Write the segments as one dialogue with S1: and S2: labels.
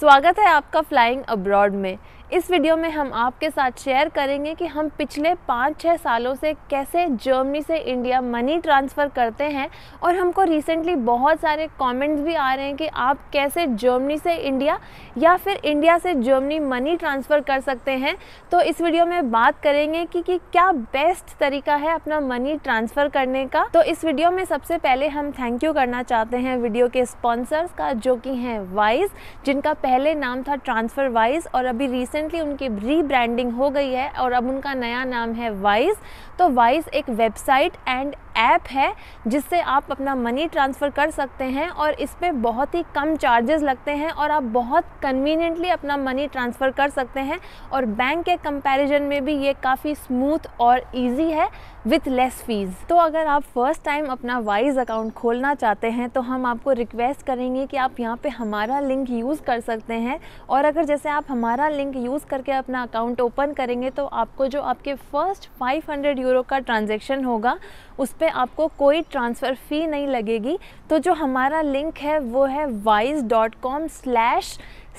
S1: स्वागत है आपका फ्लाइंग अब्रॉड में इस वीडियो में हम आपके साथ शेयर करेंगे कि हम पिछले पाँच छः सालों से कैसे जर्मनी से इंडिया मनी ट्रांसफ़र करते हैं और हमको रिसेंटली बहुत सारे कमेंट्स भी आ रहे हैं कि आप कैसे जर्मनी से इंडिया या फिर इंडिया से जर्मनी मनी ट्रांसफ़र कर सकते हैं तो इस वीडियो में बात करेंगे कि, कि क्या बेस्ट तरीका है अपना मनी ट्रांसफ़र करने का तो इस वीडियो में सबसे पहले हम थैंक यू करना चाहते हैं वीडियो के स्पॉन्सर्स का जो कि हैं वाइज जिनका पहले नाम था ट्रांसफ़र वाइज और अभी रिसेंट रिसेंटली उनकी रीब्रांडिंग हो गई है और अब उनका नया नाम है वाइस तो वाइस एक वेबसाइट एंड ऐप है जिससे आप अपना मनी ट्रांसफ़र कर सकते हैं और इस पर बहुत ही कम चार्जेस लगते हैं और आप बहुत कन्वीनियंटली अपना मनी ट्रांसफ़र कर सकते हैं और बैंक के कंपैरिजन में भी ये काफ़ी स्मूथ और इजी है विथ लेस फीस तो अगर आप फर्स्ट टाइम अपना वाइज अकाउंट खोलना चाहते हैं तो हम आपको रिक्वेस्ट करेंगे कि आप यहाँ पे हमारा लिंक यूज़ कर सकते हैं और अगर जैसे आप हमारा लिंक यूज़ करके अपना अकाउंट ओपन करेंगे तो आपको जो आपके फ़र्स्ट 500 यूरो का ट्रांजेक्शन होगा उस पर में आपको कोई ट्रांसफ़र फ़ी नहीं लगेगी तो जो हमारा लिंक है वो है Wise dot com slash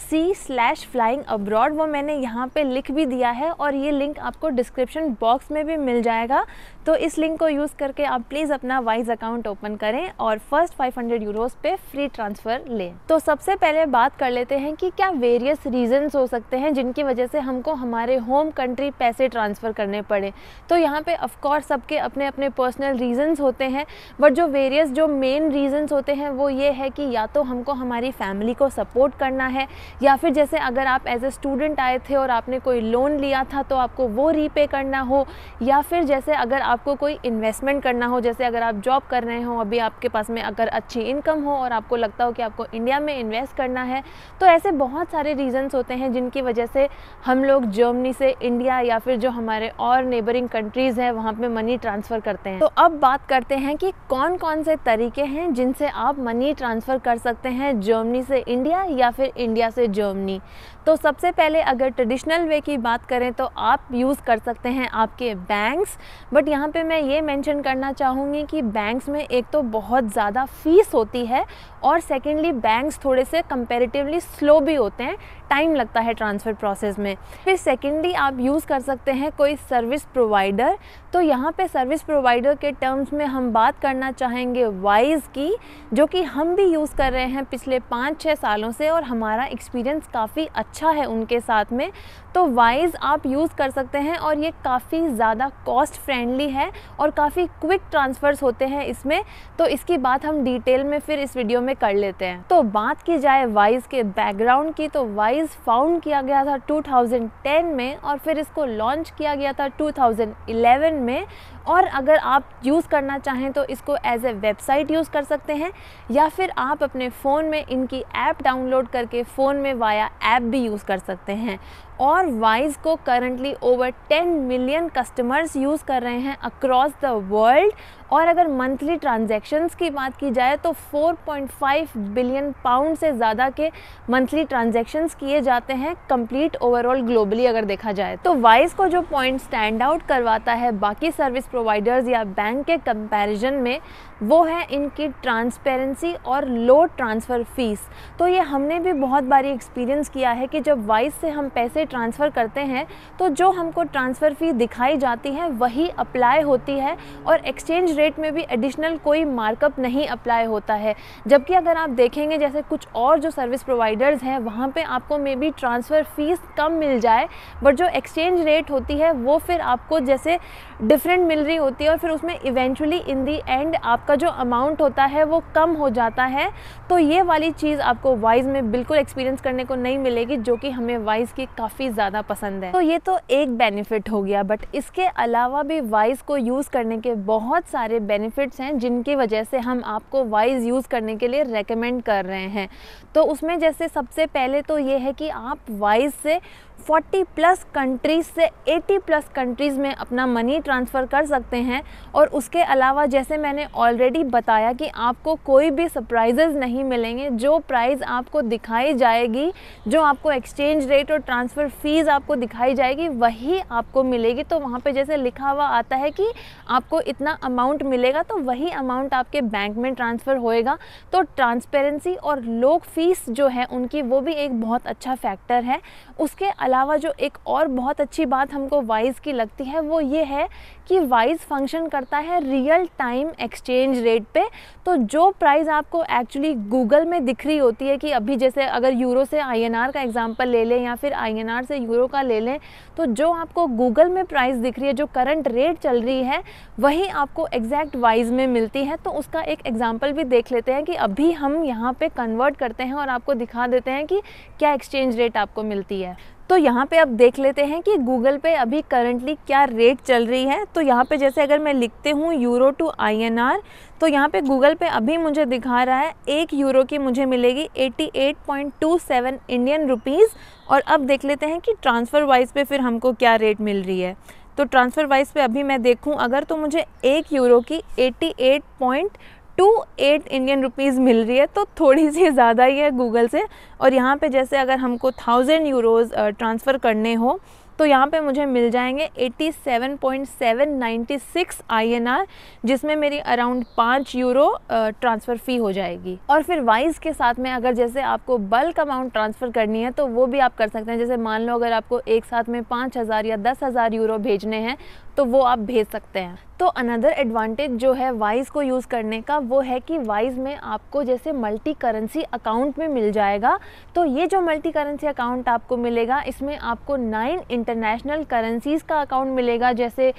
S1: C slash flying abroad वो मैंने यहाँ पे लिख भी दिया है और ये लिंक आपको डिस्क्रिप्शन बॉक्स में भी मिल जाएगा तो इस लिंक को यूज़ करके आप प्लीज़ अपना वाइज अकाउंट ओपन करें और फर्स्ट 500 यूरोज़ पे फ्री ट्रांसफ़र लें तो सबसे पहले बात कर लेते हैं कि क्या वेरियस रीजंस हो सकते हैं जिनकी वजह से हमको हमारे होम कंट्री पैसे ट्रांसफ़र करने पड़े तो यहाँ पे ऑफकोर्स सबके अपने अपने पर्सनल रीजंस होते हैं बट जो वेरियस जो मेन रीज़न्स होते हैं वो ये है कि या तो हमको हमारी फैमिली को सपोर्ट करना है या फिर जैसे अगर आप एज ए स्टूडेंट आए थे और आपने कोई लोन लिया था तो आपको वो रीपे करना हो या फिर जैसे अगर आप आपको कोई इन्वेस्टमेंट करना हो जैसे अगर आप जॉब कर रहे हो अभी आपके पास में अगर अच्छी इनकम हो और आपको लगता हो कि आपको इंडिया में इन्वेस्ट करना है तो ऐसे बहुत सारे रीज़न्स होते हैं जिनकी वजह से हम लोग जर्मनी से इंडिया या फिर जो हमारे और नेबरिंग कंट्रीज़ है वहाँ पर मनी ट्रांसफ़र करते हैं तो अब बात करते हैं कि कौन कौन से तरीके हैं जिनसे आप मनी ट्रांसफ़र कर सकते हैं जर्मनी से इंडिया या फिर इंडिया से जर्मनी तो सबसे पहले अगर ट्रेडिशनल वे की बात करें तो आप यूज़ कर सकते हैं आपके बैंक्स बट यहाँ यहाँ पे मैं ये मेंशन करना चाहूँगी कि बैंक्स में एक तो बहुत ज़्यादा फीस होती है और सेकेंडली बैंक्स थोड़े से कंपेरेटिवली स्लो भी होते हैं टाइम लगता है ट्रांसफ़र प्रोसेस में फिर सेकेंडली आप यूज़ कर सकते हैं कोई सर्विस प्रोवाइडर तो यहाँ पे सर्विस प्रोवाइडर के टर्म्स में हम बात करना चाहेंगे वाइज की जो कि हम भी यूज़ कर रहे हैं पिछले पाँच छः सालों से और हमारा एक्सपीरियंस काफ़ी अच्छा है उनके साथ में तो वाइज आप यूज़ कर सकते हैं और ये काफ़ी ज़्यादा कॉस्ट फ्रेंडली है और काफ़ी क्विक ट्रांसफ़र्स होते हैं इसमें तो इसकी बात हम डिटेल में फिर इस वीडियो में कर लेते हैं तो बात की जाए वाइज के बैकग्राउंड की तो वाइज डिवाइस फाउंड किया गया था 2010 में और फिर इसको लॉन्च किया गया था 2011 में और अगर आप यूज़ करना चाहें तो इसको एज ए वेबसाइट यूज़ कर सकते हैं या फिर आप अपने फ़ोन में इनकी ऐप डाउनलोड करके फ़ोन में वाया ऐप भी यूज़ कर सकते हैं और वाइज को currently over 10 million customers use कर रहे हैं अक्रॉस द वर्ल्ड और अगर मंथली ट्रांजैक्शंस की बात की जाए तो 4.5 बिलियन पाउंड से ज़्यादा के मंथली ट्रांजैक्शंस किए जाते हैं कंप्लीट ओवरऑल ग्लोबली अगर देखा जाए तो वाइज को जो पॉइंट स्टैंड आउट करवाता है बाकी सर्विस प्रो प्रोवाइडर्स या बैंक के कंपैरिजन में वो है इनकी ट्रांसपेरेंसी और लो ट्रांसफ़र फ़ीस तो ये हमने भी बहुत बारी एक्सपीरियंस किया है कि जब वाइस से हम पैसे ट्रांसफ़र करते हैं तो जो हमको ट्रांसफ़र फ़ी दिखाई जाती है वही अप्लाई होती है और एक्सचेंज रेट में भी एडिशनल कोई मार्कअप नहीं अप्लाई होता है जबकि अगर आप देखेंगे जैसे कुछ और जो सर्विस प्रोवाइडर्स हैं वहाँ पर आपको मे बी ट्रांसफ़र फ़ीस कम मिल जाए बट जो एक्सचेंज रेट होती है वो फिर आपको जैसे डिफरेंट मिल रही होती है और फिर उसमें इवेंचुअली इन दी एंड आप का जो अमाउंट होता है वो कम हो जाता है तो ये वाली चीज़ आपको वाइज में बिल्कुल एक्सपीरियंस करने को नहीं मिलेगी जो कि हमें वाइज की काफ़ी ज़्यादा पसंद है तो ये तो एक बेनिफिट हो गया बट इसके अलावा भी वाइज को यूज़ करने के बहुत सारे बेनिफिट्स हैं जिनकी वजह से हम आपको वाइज यूज़ करने के लिए रेकमेंड कर रहे हैं तो उसमें जैसे सबसे पहले तो ये है कि आप वाइज से 40 प्लस कंट्रीज से 80 प्लस कंट्रीज़ में अपना मनी ट्रांसफ़र कर सकते हैं और उसके अलावा जैसे मैंने ऑलरेडी बताया कि आपको कोई भी सरप्राइजेज नहीं मिलेंगे जो प्राइस आपको दिखाई जाएगी जो आपको एक्सचेंज रेट और ट्रांसफ़र फ़ीस आपको दिखाई जाएगी वही आपको मिलेगी तो वहाँ पर जैसे लिखा हुआ आता है कि आपको इतना अमाउंट मिलेगा तो वही अमाउंट आपके बैंक में ट्रांसफ़र होएगा तो ट्रांसपेरेंसी और लोक फीस जो है उनकी वो भी एक बहुत अच्छा फैक्टर है उसके अलावा जो एक और बहुत अच्छी बात हमको वाइज़ की लगती है वो ये है कि वाइज़ फंक्शन करता है रियल टाइम एक्सचेंज रेट पे तो जो प्राइस आपको एक्चुअली गूगल में दिख रही होती है कि अभी जैसे अगर यूरो से आईएनआर का एग्जांपल ले लें या फिर आईएनआर से यूरो का ले लें तो जो आपको गूगल में प्राइस दिख रही है जो करंट रेट चल रही है वही आपको एग्जैक्ट वाइज में मिलती है तो उसका एक एग्जाम्पल भी देख लेते हैं कि अभी हम यहाँ पर कन्वर्ट करते हैं और आपको दिखा देते हैं कि क्या एक्सचेंज रेट आपको मिलती है तो यहाँ पे आप देख लेते हैं कि गूगल पे अभी करंटली क्या रेट चल रही है तो यहाँ पे जैसे अगर मैं लिखते हूँ यूरो टू आईएनआर तो यहाँ पे गूगल पे अभी मुझे दिखा रहा है एक यूरो की मुझे मिलेगी 88.27 इंडियन रुपीज़ और अब देख लेते हैं कि ट्रांसफ़र वाइज पे फिर हमको क्या रेट मिल रही है तो ट्रांसफ़र वाइज पे अभी मैं देखूँ अगर तो मुझे एक यूरो की 88. टू एट इंडियन रुपीज़ मिल रही है तो थोड़ी सी ज़्यादा ही है गूगल से और यहाँ पे जैसे अगर हमको थाउजेंड यूरोज़ ट्रांसफ़र करने हो तो यहाँ पे मुझे मिल जाएंगे 87.796 आर जिसमें मेरी अराउंड पाँच यूरो ट्रांसफ़र फ़ी हो जाएगी और फिर वाइज के साथ में अगर जैसे आपको बल्क अमाउंट ट्रांसफ़र करनी है तो वो भी आप कर सकते हैं जैसे मान लो अगर आपको एक साथ में पाँच हज़ार या दस हज़ार यूरो भेजने हैं तो वो आप भेज सकते हैं तो अनदर एडवांटेज जो है वाइज को यूज़ करने का वो है कि वाइज में आपको जैसे मल्टी करेंसी अकाउंट में मिल जाएगा तो ये जो मल्टी करेंसी अकाउंट आपको मिलेगा इसमें आपको नाइन इंटरनेशनल करेंसीज़ का अकाउंट मिलेगा जैसे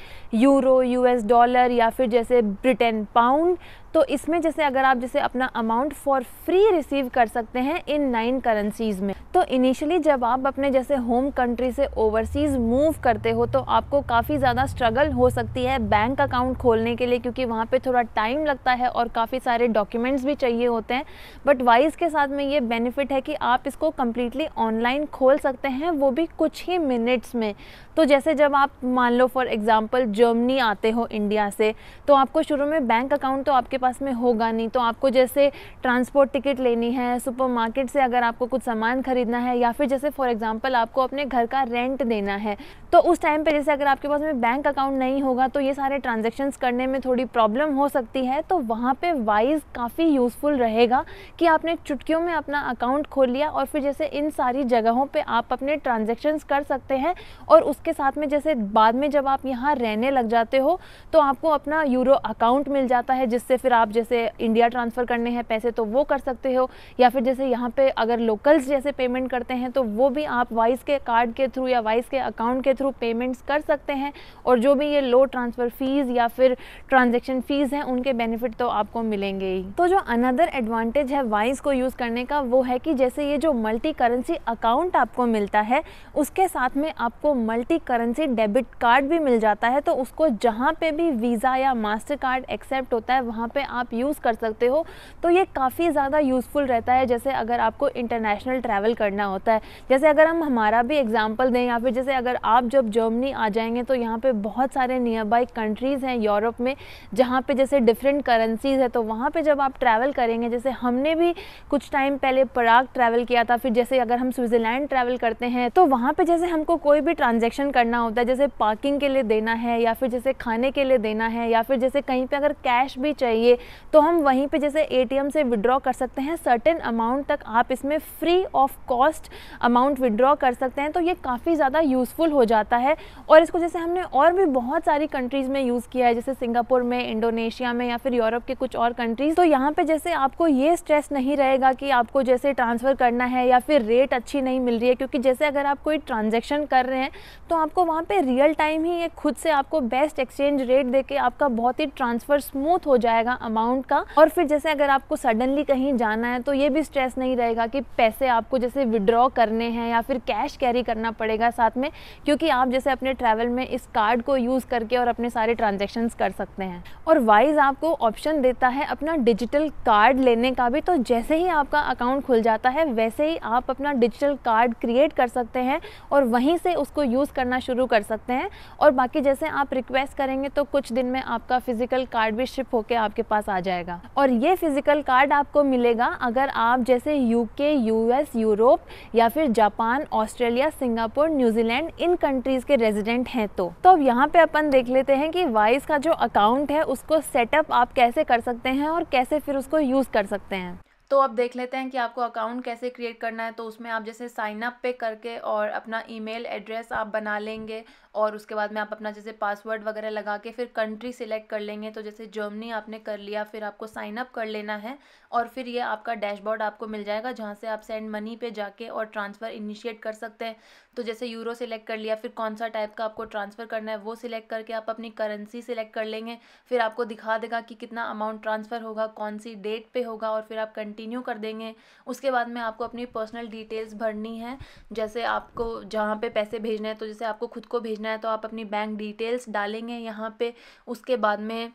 S1: यूरो यूएस डॉलर या फिर जैसे ब्रिटेन पाउंड तो इसमें जैसे अगर आप जैसे अपना अमाउंट फॉर फ्री रिसीव कर सकते हैं इन नाइन करेंसीज़ में तो इनिशियली जब आप अपने जैसे होम कंट्री से ओवरसीज़ मूव करते हो तो आपको काफ़ी ज़्यादा स्ट्रगल हो सकती है बैंक अकाउंट खोलने के लिए क्योंकि वहाँ पे थोड़ा टाइम लगता है और काफ़ी सारे डॉक्यूमेंट्स भी चाहिए होते हैं बट वाइज के साथ में ये बेनिफिट है कि आप इसको कम्प्लीटली ऑनलाइन खोल सकते हैं वो भी कुछ ही मिनट्स में तो जैसे जब आप मान लो फॉर एग्ज़ाम्पल जर्मनी आते हो इंडिया से तो आपको शुरू में बैंक अकाउंट तो आपके पास में होगा नहीं तो आपको जैसे ट्रांसपोर्ट टिकट लेनी है सुपरमार्केट से अगर आपको कुछ सामान खरीदना है या फिर जैसे फॉर एग्जांपल आपको अपने घर का रेंट देना है तो उस टाइम पे जैसे अगर आपके पास में बैंक अकाउंट नहीं होगा तो ये सारे ट्रांजेक्शन्स करने में थोड़ी प्रॉब्लम हो सकती है तो वहाँ पर वाइज काफ़ी यूज़फुल रहेगा कि आपने चुटकियों में अपना अकाउंट खोल लिया और फिर जैसे इन सारी जगहों पर आप अपने ट्रांजेक्शन्स कर सकते हैं और उसके साथ में जैसे बाद में जब आप यहाँ रहने लग जाते हो तो आपको अपना यूरो अकाउंट मिल जाता है जिससे फिर फिर आप जैसे इंडिया ट्रांसफ़र करने हैं पैसे तो वो कर सकते हो या फिर जैसे यहाँ पे अगर लोकल्स जैसे पेमेंट करते हैं तो वो भी आप वाइस के कार्ड के थ्रू या वाइस के अकाउंट के थ्रू पेमेंट्स कर सकते हैं और जो भी ये लो ट्रांसफ़र फ़ीस या फिर ट्रांजेक्शन फ़ीस हैं उनके बेनिफिट तो आपको मिलेंगे ही तो जो अनदर एडवांटेज है वाइस को यूज़ करने का वो है कि जैसे ये जो मल्टी करेंसी अकाउंट आपको मिलता है उसके साथ में आपको मल्टी करेंसी डेबिट कार्ड भी मिल जाता है तो उसको जहाँ पे भी वीज़ा या मास्टर कार्ड एक्सेप्ट होता है वहाँ पे पे आप यूज़ कर सकते हो तो ये काफ़ी ज़्यादा यूज़फुल रहता है जैसे अगर आपको इंटरनेशनल ट्रैवल करना होता है जैसे अगर हम हमारा भी एग्ज़ाम्पल दें या फिर जैसे अगर आप जब जर्मनी आ जाएंगे तो यहाँ पर बहुत सारे नियर बाई कंट्रीज़ हैं यूरोप में जहाँ पर जैसे डिफरेंट करेंसीज़ है तो वहाँ पर जब आप ट्रैवल करेंगे जैसे हमने भी कुछ टाइम पहले पराग ट्रैवल किया था फिर जैसे अगर हम स्विट्ज़रलैंड ट्रैवल करते हैं तो वहाँ पर जैसे हमको कोई भी ट्रांजेक्शन करना होता है जैसे पार्किंग के लिए देना है या फिर जैसे खाने के लिए देना है या फिर जैसे कहीं पर अगर कैश भी चाहिए चाहिए तो हम वहीं पे जैसे एटीएम से विड्रॉ कर सकते हैं सर्टेन अमाउंट तक आप इसमें free of cost amount withdraw कर सकते हैं तो ये काफ़ी ज़्यादा यूज़फुल हो जाता है और इसको जैसे हमने और भी बहुत सारी कंट्रीज़ में यूज़ किया है जैसे सिंगापुर में इंडोनेशिया में या फिर यूरोप के कुछ और कंट्रीज़ तो यहाँ पर जैसे आपको ये स्ट्रेस नहीं रहेगा कि आपको जैसे ट्रांसफ़र करना है या फिर रेट अच्छी नहीं मिल रही है क्योंकि जैसे अगर आप कोई ट्रांजेक्शन कर रहे हैं तो आपको वहाँ पर रियल टाइम ही ये खुद से आपको बेस्ट एक्सचेंज रेट दे के आपका बहुत ही ट्रांसफ़र स्मूथ हो जाएगा अमाउंट का और फिर जैसे अगर आपको सडनली कहीं जाना है तो ये भी स्ट्रेस नहीं रहेगा कि पैसे आपको जैसे विड्रॉ करने हैं या फिर कैश कैरी करना पड़ेगा साथ में क्योंकि आप जैसे अपने ट्रैवल में इस कार्ड को यूज़ करके और अपने सारे ट्रांजेक्शन कर सकते हैं और वाइज आपको ऑप्शन देता है अपना डिजिटल कार्ड लेने का भी तो जैसे ही आपका अकाउंट खुल जाता है वैसे ही आप अपना डिजिटल कार्ड क्रिएट कर सकते हैं और वहीं से उसको यूज़ करना शुरू कर सकते हैं और बाकी जैसे आप रिक्वेस्ट करेंगे तो कुछ दिन में आपका फ़िज़िकल कार्ड भी शिप होकर आपके पास आ जाएगा और ये फिजिकल कार्ड आपको मिलेगा अगर आप जैसे यूके यूएस यूरोप या फिर जापान ऑस्ट्रेलिया सिंगापुर न्यूजीलैंड इन कंट्रीज के रेजिडेंट हैं तो तो अब यहाँ पे अपन देख लेते हैं कि वाइस का जो अकाउंट है उसको सेटअप आप कैसे कर सकते हैं और कैसे फिर उसको यूज़ कर सकते हैं तो अब देख लेते हैं कि आपको अकाउंट कैसे क्रिएट करना है तो उसमें आप जैसे साइन अप पे करके और अपना ईमेल एड्रेस आप बना लेंगे और उसके बाद में आप अपना जैसे पासवर्ड वगैरह लगा के फिर कंट्री सिलेक्ट कर लेंगे तो जैसे जर्मनी आपने कर लिया फिर आपको साइन अप कर लेना है और फिर ये आपका डैशबोर्ड आपको मिल जाएगा जहाँ से आप सेंड मनी पे जाके और ट्रांसफ़र इनिशिएट कर सकते हैं तो जैसे यूरो सिलेक्ट कर लिया फिर कौन सा टाइप का आपको ट्रांसफ़र करना है वो सिलेक्ट करके आप अपनी करेंसी सिलेक्ट कर लेंगे फिर आपको दिखा देगा कि कितना अमाउंट ट्रांसफ़र होगा कौन सी डेट पर होगा और फिर आप कंटिन्यू कंटिन्यू कर देंगे उसके बाद में आपको अपनी पर्सनल डिटेल्स भरनी है जैसे आपको जहाँ पे पैसे भेजना है तो जैसे आपको खुद को भेजना है तो आप अपनी बैंक डिटेल्स डालेंगे यहाँ पे उसके बाद में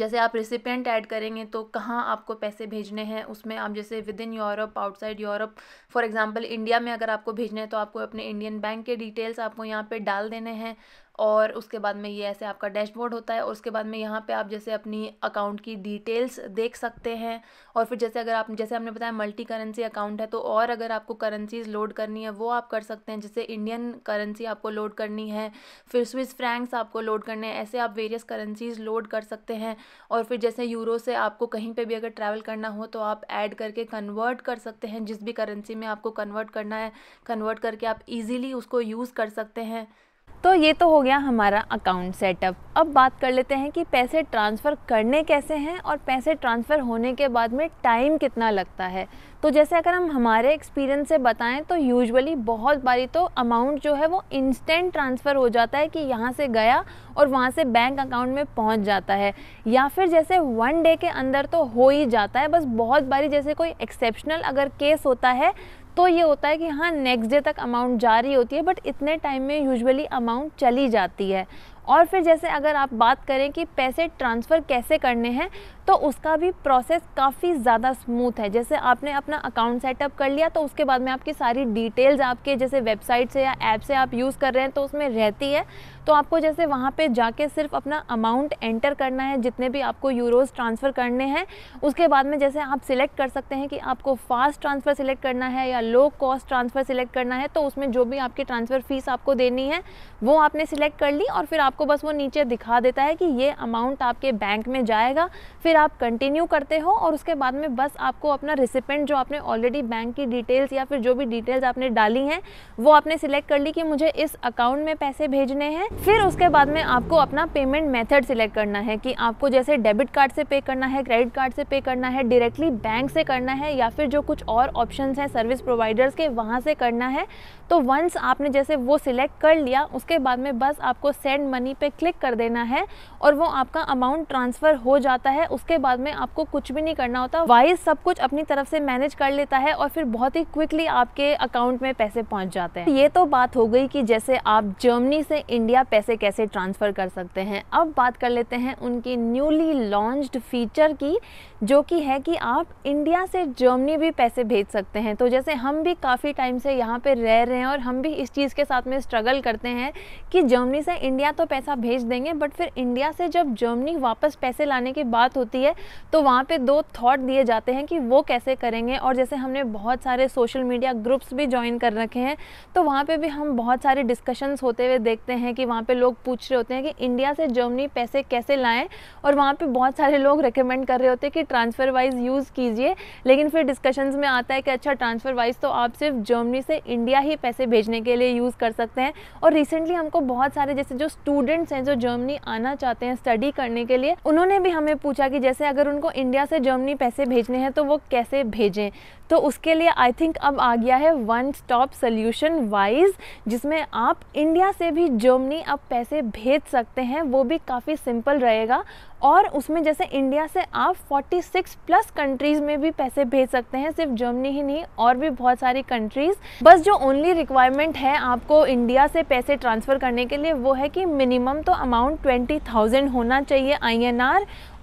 S1: जैसे आप रिसिपेंट ऐड करेंगे तो कहाँ आपको पैसे भेजने हैं उसमें आप जैसे with in Europe outside Europe for example India में अगर आपको भेजने हैं तो आपको अपने इंडियन बैंक के डिटेल्स आपको यहाँ पे डाल देने हैं और उसके बाद में ये ऐसे आपका डैशबोर्ड होता है और उसके बाद में यहाँ पे आप जैसे अपनी अकाउंट की डिटेल्स देख सकते हैं और फिर जैसे अगर आप जैसे हमने बताया मल्टी करेंसी अकाउंट है तो और अगर आपको करेंसीज लोड करनी है वो आप कर सकते हैं जैसे इंडियन करेंसी आपको लोड करनी है फिर स्विस फ्रैंक्स आपको लोड करने हैं ऐसे आप वेरियस करेंसीज लोड कर सकते हैं और फिर जैसे यूरो से आपको कहीं पर भी अगर ट्रैवल करना हो तो आप ऐड करके कन्वर्ट कर सकते हैं जिस भी करेंसी में आपको कन्वर्ट करना है कन्वर्ट करके आप ईजिली उसको यूज़ कर सकते हैं तो ये तो हो गया हमारा अकाउंट सेटअप अब बात कर लेते हैं कि पैसे ट्रांसफ़र करने कैसे हैं और पैसे ट्रांसफ़र होने के बाद में टाइम कितना लगता है तो जैसे अगर हम हमारे एक्सपीरियंस से बताएं तो यूजुअली बहुत बारी तो अमाउंट जो है वो इंस्टेंट ट्रांसफ़र हो जाता है कि यहाँ से गया और वहाँ से बैंक अकाउंट में पहुँच जाता है या फिर जैसे वन डे के अंदर तो हो ही जाता है बस बहुत बारी जैसे कोई एक्सेप्शनल अगर केस होता है तो ये होता है कि हाँ नेक्स्ट डे तक अमाउंट जा रही होती है बट इतने टाइम में यूजुअली अमाउंट चली जाती है और फिर जैसे अगर आप बात करें कि पैसे ट्रांसफ़र कैसे करने हैं तो उसका भी प्रोसेस काफ़ी ज़्यादा स्मूथ है जैसे आपने अपना अकाउंट सेटअप कर लिया तो उसके बाद में आपकी सारी डिटेल्स आपके जैसे वेबसाइट से या ऐप से आप यूज़ कर रहे हैं तो उसमें रहती है तो आपको जैसे वहाँ पे जाके सिर्फ अपना अमाउंट एंटर करना है जितने भी आपको यूरोज़ ट्रांसफ़र करने हैं उसके बाद में जैसे आप सिलेक्ट कर सकते हैं कि आपको फास्ट ट्रांसफ़र सिलेक्ट करना है या लो कॉस्ट ट्रांसफ़र सिलेक्ट करना है तो उसमें जो भी आपकी ट्रांसफ़र फ़ीस आपको देनी है वो आपने सिलेक्ट कर ली और फिर आपको बस वो नीचे दिखा देता है कि ये अमाउंट आपके बैंक में जाएगा फिर आप कंटिन्यू करते हो और उसके बाद में बस आपको अपना रिसिपेंट जो आपने ऑलरेडी बैंक की डिटेल्स या फिर जो भी डिटेल्स आपने डाली हैं वो आपने सिलेक्ट कर ली कि मुझे इस अकाउंट में पैसे भेजने हैं फिर उसके बाद में आपको अपना पेमेंट मेथड सिलेक्ट करना है कि आपको जैसे डेबिट कार्ड से पे करना है क्रेडिट कार्ड से पे करना है डायरेक्टली बैंक से करना है या फिर जो कुछ और ऑप्शन हैं सर्विस प्रोवाइडर्स के वहाँ से करना है तो वंस आपने जैसे वो सिलेक्ट कर लिया उसके बाद में बस आपको सेंड मनी पे क्लिक कर देना है और वो आपका अमाउंट ट्रांसफ़र हो जाता है उसके उसके बाद में आपको कुछ भी नहीं करना होता वाइज सब कुछ अपनी तरफ से मैनेज कर लेता है और फिर बहुत ही क्विकली आपके अकाउंट में पैसे पहुंच जाते हैं ये तो बात हो गई कि जैसे आप जर्मनी से इंडिया पैसे कैसे ट्रांसफ़र कर सकते हैं अब बात कर लेते हैं उनकी न्यूली लॉन्च फीचर की जो कि है कि आप इंडिया से जर्मनी भी पैसे भेज सकते हैं तो जैसे हम भी काफ़ी टाइम से यहाँ पे रह रहे हैं और हम भी इस चीज़ के साथ में स्ट्रगल करते हैं कि जर्मनी से इंडिया तो पैसा भेज देंगे बट फिर इंडिया से जब जर्मनी वापस पैसे लाने की बात होती होती है तो वहाँ पे दो थॉट दिए जाते हैं कि वो कैसे करेंगे और जैसे हमने बहुत सारे सोशल मीडिया ग्रुप्स भी ज्वाइन कर रखे हैं तो वहाँ पे भी हम बहुत सारे डिस्कशंस होते हुए देखते हैं कि वहाँ पे लोग पूछ रहे होते हैं कि इंडिया से जर्मनी पैसे कैसे लाएँ और वहाँ पर बहुत सारे लोग रिकमेंड कर रहे होते हैं कि ट्रांसफ़र वाइज यूज़ कीजिए लेकिन फिर डिस्कशंस में आता है कि अच्छा ट्रांसफ़र वाइज तो आप सिर्फ जर्मनी से इंडिया ही पैसे भेजने के लिए यूज़ कर सकते हैं और रिसेंटली हमको बहुत सारे जैसे जो स्टूडेंट्स हैं जो जर्मनी आना चाहते हैं स्टडी करने के लिए उन्होंने भी हमें पूछा कि जैसे अगर उनको इंडिया से जर्मनी पैसे भेजने हैं तो वो कैसे भेजें तो उसके लिए आई थिंक अब आ गया है वन स्टॉप सोल्यूशन वाइज जिसमें आप इंडिया से भी जर्मनी अब पैसे भेज सकते हैं वो भी काफ़ी सिंपल रहेगा और उसमें जैसे इंडिया से आप 46 प्लस कंट्रीज़ में भी पैसे भेज सकते हैं सिर्फ जर्मनी ही नहीं और भी बहुत सारी कंट्रीज़ बस जो ओनली रिक्वायरमेंट है आपको इंडिया से पैसे ट्रांसफ़र करने के लिए वो है कि मिनिमम तो अमाउंट ट्वेंटी थाउजेंड होना चाहिए आई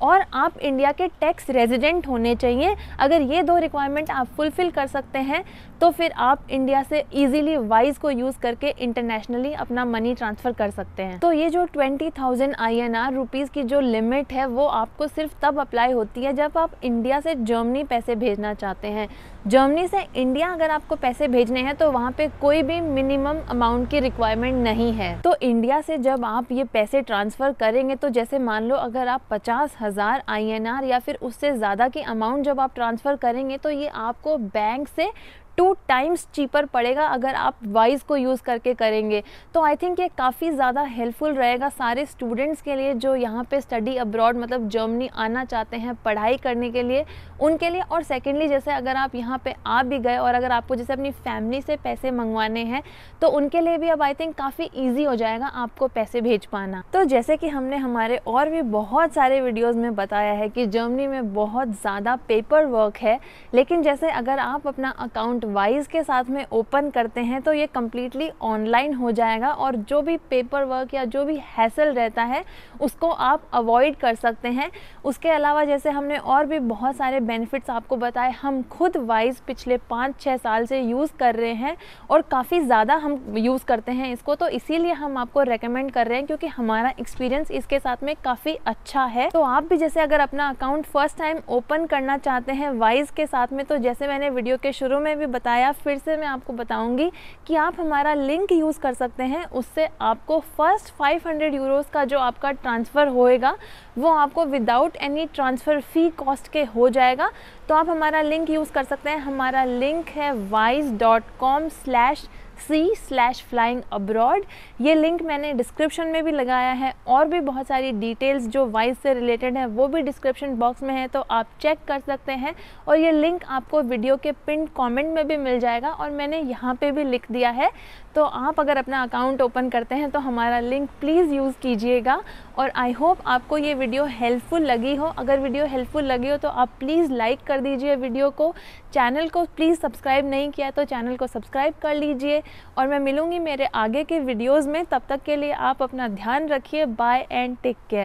S1: और आप इंडिया के टैक्स रेजिडेंट होने चाहिए अगर ये दो रिक्वायरमेंट आप फुलफ़िल कर सकते हैं तो फिर आप इंडिया से इजीली वाइज को यूज़ करके इंटरनेशनली अपना मनी ट्रांसफ़र कर सकते हैं तो ये जो twenty thousand I N R rupees की जो लिमिट है वो आपको सिर्फ तब अप्लाई होती है जब आप इंडिया से जर्मनी पैसे भेजना चाहते हैं जर्मनी से इंडिया अगर आपको पैसे भेजने हैं तो वहाँ पे कोई भी मिनिमम अमाउंट की रिक्वायरमेंट नहीं है तो इंडिया से जब आप ये पैसे ट्रांसफ़र करेंगे तो जैसे मान लो अगर आप पचास हज़ार आई एन आर या फिर उससे ज़्यादा की अमाउंट जब आप ट्रांसफ़र करेंगे तो ये आपको बैंक से टू टाइम्स चीपर पड़ेगा अगर आप वाइज को यूज़ करके करेंगे तो आई थिंक ये काफ़ी ज़्यादा हेल्पफुल रहेगा सारे स्टूडेंट्स के लिए जो यहाँ पे स्टडी अब्रॉड मतलब जर्मनी आना चाहते हैं पढ़ाई करने के लिए उनके लिए और सेकेंडली जैसे अगर आप यहाँ पर आ भी गए और अगर आपको जैसे अपनी फैमिली से पैसे मंगवाने हैं तो उनके लिए भी अब आई थिंक काफ़ी ईजी हो जाएगा आपको पैसे भेज पाना तो जैसे कि हमने हमारे और भी बहुत सारे वीडियोज़ में बताया है कि जर्मनी में बहुत ज़्यादा पेपर वर्क है लेकिन जैसे अगर आप अपना अकाउंट वाइज के साथ में ओपन करते हैं तो ये कम्प्लीटली ऑनलाइन हो जाएगा और जो भी पेपर वर्क या जो भी हैसल रहता है उसको आप अवॉइड कर सकते हैं उसके अलावा जैसे हमने और भी बहुत सारे बेनिफिट्स आपको बताए हम खुद वाइज पिछले पाँच छः साल से यूज़ कर रहे हैं और काफ़ी ज़्यादा हम यूज़ करते हैं इसको तो इसीलिए हम आपको रेकमेंड कर रहे हैं क्योंकि हमारा एक्सपीरियंस इसके साथ में काफ़ी अच्छा है तो आप भी जैसे अगर अपना अकाउंट फर्स्ट टाइम ओपन करना चाहते हैं वाइज के साथ में तो जैसे मैंने वीडियो के शुरू में भी बताया फिर से मैं आपको बताऊंगी कि आप हमारा लिंक यूज़ कर सकते हैं उससे आपको फ़र्स्ट 500 यूरोज का जो आपका ट्रांसफ़र होएगा वो आपको without any transfer fee cost के हो जाएगा तो आप हमारा लिंक यूज़ कर सकते हैं हमारा लिंक है Wise dot com slash C slash flying abroad ये लिंक मैंने डिस्क्रिप्शन में भी लगाया है और भी बहुत सारी डिटेल्स जो वाइज से रिलेटेड हैं वो भी डिस्क्रिप्शन बॉक्स में है तो आप चेक कर सकते हैं और ये लिंक आपको वीडियो के पिन कॉमेंट में भी मिल जाएगा और मैंने यहाँ पर भी लिख दिया है तो आप अगर अपना अकाउंट ओपन करते हैं तो हमारा लिंक प्लीज़ यूज़ कीजिएगा और आई होप आपको ये वीडियो हेल्पफुल लगी हो अगर वीडियो हेल्पफुल लगी हो तो आप प्लीज़ लाइक कर दीजिए वीडियो को चैनल को प्लीज़ सब्सक्राइब नहीं किया तो चैनल को सब्सक्राइब कर लीजिए और मैं मिलूँगी मेरे आगे के वीडियोज़ में तब तक के लिए आप अपना ध्यान रखिए बाय एंड टेक केयर